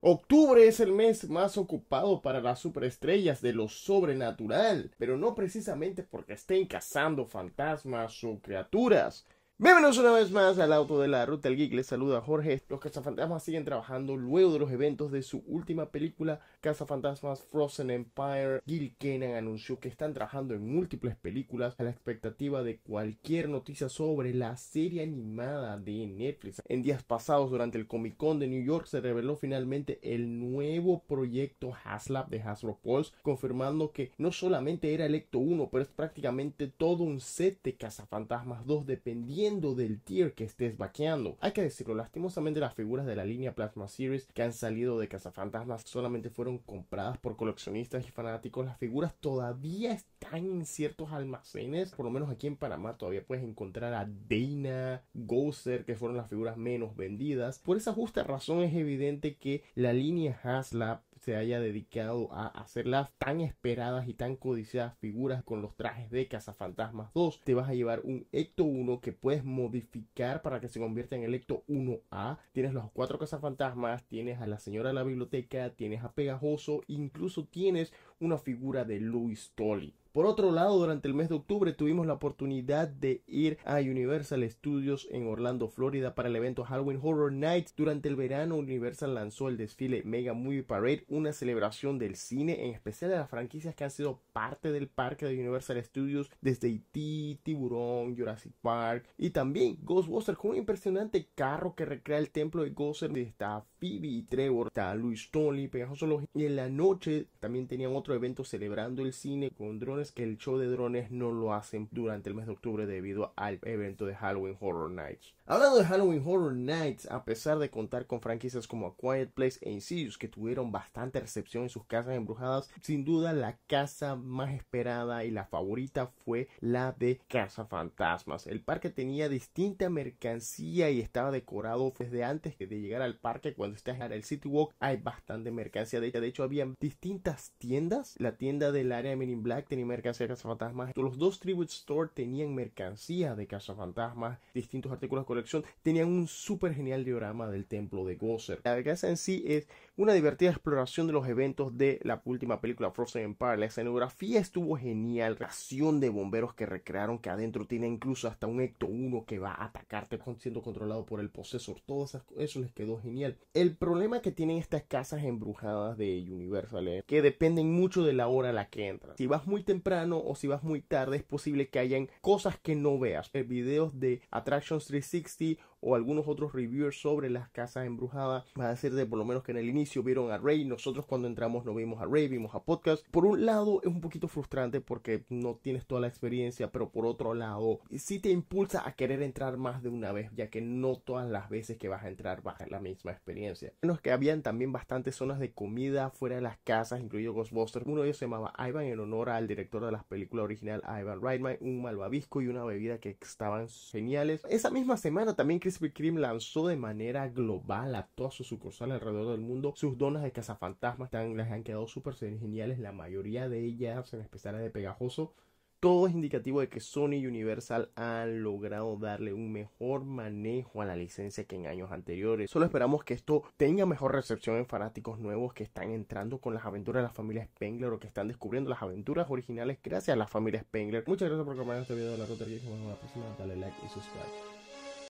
Octubre es el mes más ocupado para las superestrellas de lo sobrenatural, pero no precisamente porque estén cazando fantasmas o criaturas, Bienvenidos una vez más al auto de la ruta del geek. Les saluda Jorge. Los cazafantasmas siguen trabajando luego de los eventos de su última película, Cazafantasmas Frozen Empire. Gil Kenan anunció que están trabajando en múltiples películas a la expectativa de cualquier noticia sobre la serie animada de Netflix. En días pasados, durante el Comic Con de New York, se reveló finalmente el nuevo proyecto HasLab de Hasbro Pulse, confirmando que no solamente era Electo 1, pero es prácticamente todo un set de Cazafantasmas 2 dependiente del tier que estés vaqueando. Hay que decirlo, lastimosamente las figuras de la línea Plasma Series que han salido de Cazafantasmas solamente fueron compradas por coleccionistas y fanáticos. Las figuras todavía están en ciertos almacenes, por lo menos aquí en Panamá todavía puedes encontrar a Dana, Goser, que fueron las figuras menos vendidas. Por esa justa razón es evidente que la línea hasla se haya dedicado a hacer las tan esperadas y tan codiciadas figuras con los trajes de Cazafantasmas 2. Te vas a llevar un Ecto 1 que puedes modificar para que se convierta en el Ecto 1A. Tienes los cuatro Cazafantasmas, tienes a la señora de la biblioteca, tienes a Pegajoso, incluso tienes una figura de Louis Tolly. Por otro lado, durante el mes de octubre tuvimos la oportunidad de ir a Universal Studios en Orlando, Florida para el evento Halloween Horror Nights. Durante el verano, Universal lanzó el desfile Mega Movie Parade, una celebración del cine, en especial de las franquicias que han sido parte del parque de Universal Studios desde Haití, e Tiburón, Jurassic Park y también Ghostbusters con un impresionante carro que recrea el templo de Ghostbusters. Está Phoebe y Trevor, está Luis Tony Pegasus. Y en la noche también tenían otro evento celebrando el cine con drones que el show de drones no lo hacen durante el mes de octubre debido al evento de Halloween Horror Nights. Hablando de Halloween Horror Nights, a pesar de contar con franquicias como A Quiet Place e Insidious que tuvieron bastante recepción en sus casas embrujadas, sin duda la casa más esperada y la favorita fue la de Casa Fantasmas. El parque tenía distinta mercancía y estaba decorado desde antes que de llegar al parque. Cuando estás en el City Walk hay bastante mercancía. De De hecho, había distintas tiendas. La tienda del área de Men Black tenía mercancía de Fantasma. Los dos Tribute Store tenían mercancía de cazafantasmas, distintos artículos de colección, tenían un súper genial diorama del templo de Gozer. La casa en sí es una divertida exploración de los eventos de la última película Frozen Empire. La escenografía estuvo genial, la acción de bomberos que recrearon que adentro tiene incluso hasta un Ecto 1 que va a atacarte siendo controlado por el posesor. Todo eso les quedó genial. El problema que tienen estas casas embrujadas de Universal es que dependen mucho de la hora a la que entras. Si vas muy temprano, o si vas muy tarde es posible que hayan cosas que no veas, eh, videos de Attractions 360 o algunos otros reviewers sobre las casas embrujadas va a ser de por lo menos que en el inicio vieron a Ray, nosotros cuando entramos no vimos a Ray, vimos a Podcast. Por un lado es un poquito frustrante porque no tienes toda la experiencia, pero por otro lado sí te impulsa a querer entrar más de una vez, ya que no todas las veces que vas a entrar vas a la misma experiencia. Menos que habían también bastantes zonas de comida fuera de las casas, incluido Ghostbusters. Uno de ellos se llamaba Ivan en honor al director de la película original, Ivan Reitman, un malvavisco y una bebida que estaban geniales. Esa misma semana también que Krispy lanzó de manera global a todas sus sucursales alrededor del mundo. Sus donas de cazafantasmas están, les han quedado súper geniales, la mayoría de ellas, en especial de Pegajoso. Todo es indicativo de que Sony y Universal han logrado darle un mejor manejo a la licencia que en años anteriores. Solo esperamos que esto tenga mejor recepción en fanáticos nuevos que están entrando con las aventuras de la familia Spengler o que están descubriendo las aventuras originales gracias a la familia Spengler. Muchas gracias por acompañarnos este video de la Rotter Nos vemos la próxima. Dale like y suscríbete